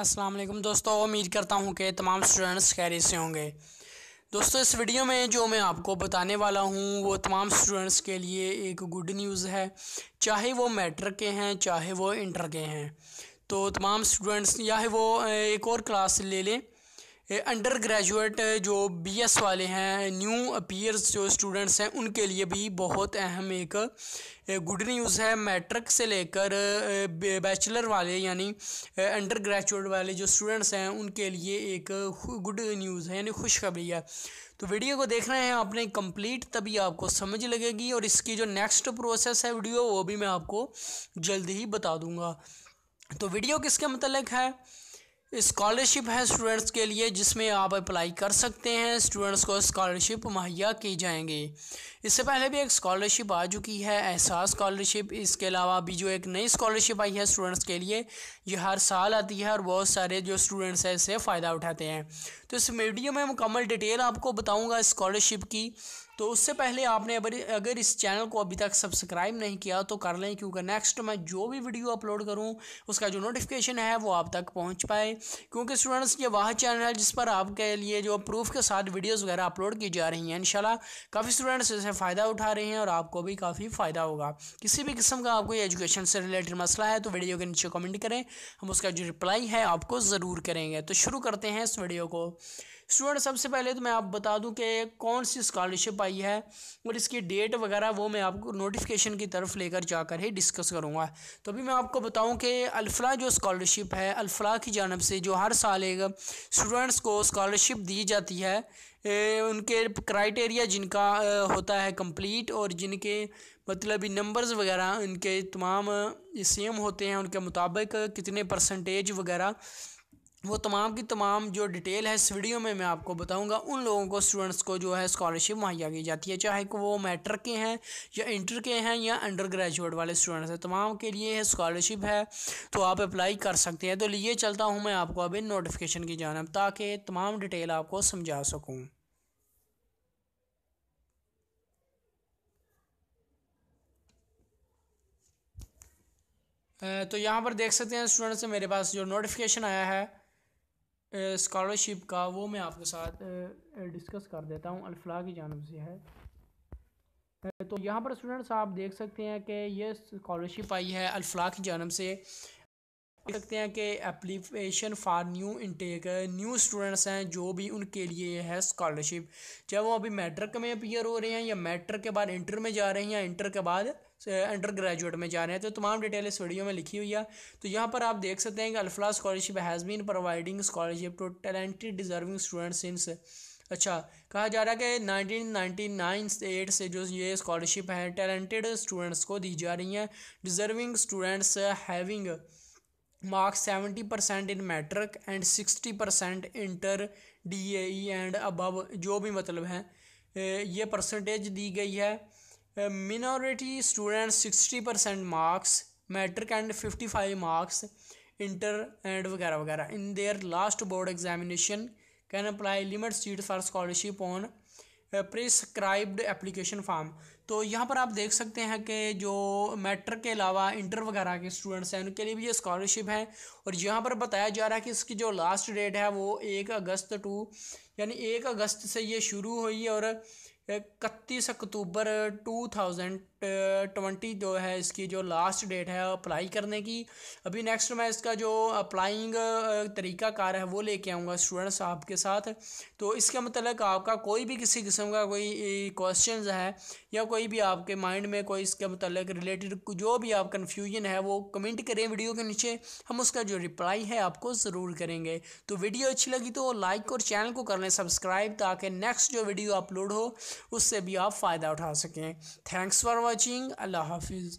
अस्सलाम वालेकुम दोस्तों उम्मीद करता हूँ कि तमाम स्टूडेंट्स खैर से होंगे दोस्तों इस वीडियो में जो मैं आपको बताने वाला हूँ वो तमाम स्टूडेंट्स के लिए एक गुड न्यूज़ है चाहे वो मैट्रिक के हैं चाहे वो इंटर के हैं तो तमाम स्टूडेंट्स या है वो एक और क्लास ले लें अंडर ग्रेजुएट जो बीएस वाले हैं न्यू अपीयर्स जो स्टूडेंट्स हैं उनके लिए भी बहुत अहम एक गुड न्यूज़ है मैट्रिक से लेकर बैचलर वाले यानी अंडर ग्रेजुएट वाले जो स्टूडेंट्स हैं उनके लिए एक गुड न्यूज़ है यानी खुशखबरी है तो वीडियो को देख रहे हैं आपने कंप्लीट तभी आपको समझ लगेगी और इसकी जो नेक्स्ट प्रोसेस है वीडियो वो भी मैं आपको जल्द ही बता दूँगा तो वीडियो किसके मतलब है स्कॉलरशिप है स्टूडेंट्स के लिए जिसमें आप अप्लाई कर सकते हैं स्टूडेंट्स को स्कॉलरशिप मुहैया की जाएंगी इससे पहले भी एक स्कॉलरशिप आ चुकी है एहसास स्कॉलरशिप इसके अलावा अभी जो एक नई स्कॉलरशिप आई है स्टूडेंट्स के लिए ये हर साल आती है और बहुत सारे जो स्टूडेंट्स हैं इससे फ़ायदा उठाते हैं तो इस वीडियो में मुकम्मल डिटेल आपको बताऊँगा इस्कॉलरशिप की तो उससे पहले आपने अगर अगर इस चैनल को अभी तक सब्सक्राइब नहीं किया तो कर लें क्योंकि नेक्स्ट मैं जो भी वीडियो अपलोड करूं उसका जो नोटिफिकेशन है वो आप तक पहुंच पाए क्योंकि स्टूडेंट्स ये वह चैनल है जिस पर आपके लिए जो प्रूफ के साथ वीडियोस वगैरह अपलोड की जा रही हैं इनशाला काफ़ी स्टूडेंट्स इससे फ़ायदा उठा रहे हैं और आपको भी काफ़ी फ़ायदा होगा किसी भी किस्म का आपको एजुकेशन से रिलेटेड मसला है तो वीडियो के नीचे कमेंट करें हम उसका जो रिप्लाई है आपको ज़रूर करेंगे तो शुरू करते हैं इस वीडियो को स्टूडेंट सबसे पहले तो मैं आप बता दूं कि कौन सी स्कॉलरशिप आई है और इसकी डेट वगैरह वो मैं आपको नोटिफिकेशन की तरफ लेकर जाकर ही डिस्कस करूँगा तो अभी मैं आपको बताऊँ कि अल्फला जो स्कॉलरशिप है अल्फला की जानब से जो हर साल एक स्टूडेंट्स को स्कॉलरशिप दी जाती है ए, उनके क्राइटेरिया जिनका ए, होता है कंप्लीट और जिनके मतलब नंबर्स वगैरह उनके तमाम सेम होते हैं उनके मुताबिक कितने परसेंटेज वगैरह वो तमाम की तमाम जो डिटेल है इस वीडियो में मैं आपको बताऊंगा उन लोगों को स्टूडेंट्स को जो है स्कॉलरशिप मुहैया की जाती है चाहे कि वो मैट्रिक के हैं या इंटर के हैं या अंडर ग्रेजुएट वाले स्टूडेंट्स हैं तमाम के लिए स्कॉलरशिप है तो आप अप्लाई कर सकते हैं तो लिए चलता हूँ मैं आपको अभी नोटिफिकेशन की जानब ताकि तमाम डिटेल आपको समझा सकूँ तो यहाँ पर देख सकते हैं स्टूडेंट्स मेरे पास जो नोटिफिकेशन आया है स्कॉलरशिप का वो मैं आपके साथ डिस्कस कर देता हूँ अलफला की जानब से है तो यहाँ पर स्टूडेंट्स आप देख सकते हैं कि ये स्कॉलरशिप आई है अलफला की जानब से देख सकते हैं कि application for new intake new students हैं जो भी उनके लिए है स्कॉलरशिप चाहे वो अभी मैट्रिक में अपियर हो रहे हैं या मैट्रिक के बाद इंटर में जा रहे हैं या इंटर के बाद अंडर ग्रेजुएट में जा रहे हैं तो तमाम डिटेल इस वीडियो में लिखी हुई है तो यहाँ पर आप देख सकते हैं कि Alfalah scholarship has been providing scholarship to talented deserving students since अच्छा कहा जा रहा है कि नाइनटीन एट से जो ये स्कॉलरशिप है टैलेंटेड स्टूडेंट्स को दी जा रही हैं deserving students having marks seventy percent in matric and sixty percent inter D and above जो भी मतलब है ये परसेंटेज दी गई है student sixty percent marks matric and fifty five marks inter and वगैरह वगैरह in their last board examination can apply limit seat for scholarship on prescribed application form तो यहाँ पर आप देख सकते हैं कि जो मैट्रिक के अलावा इंटर वगैरह के स्टूडेंट्स हैं उनके लिए भी ये स्कॉलरशिप है और यहाँ पर बताया जा रहा है कि इसकी जो लास्ट डेट है वो एक अगस्त टू यानी एक अगस्त से ये शुरू हुई है और इकतीस अक्टूबर 2020 जो है इसकी जो लास्ट डेट है अप्लाई करने की अभी नेक्स्ट मैं इसका जो अप्लाइंग तरीका कार है वो लेके आऊँगा स्टूडेंट्स आपके साथ तो इसके मतलब आपका कोई भी किसी किस्म का कोई क्वेश्चन है या कोई भी आपके माइंड में कोई इसके मतलब रिलेटेड जो भी आप कन्फ्यूजन है वो कमेंट करें वीडियो के नीचे हम उसका जो रिप्लाई है आपको ज़रूर करेंगे तो वीडियो अच्छी लगी तो लाइक और चैनल को कर लें सब्सक्राइब ताकि नेक्स्ट जो वीडियो अपलोड हो उससे भी आप फ़ायदा उठा सकें थैंक्स फॉर वॉचिंग अल्लाह हाफिज़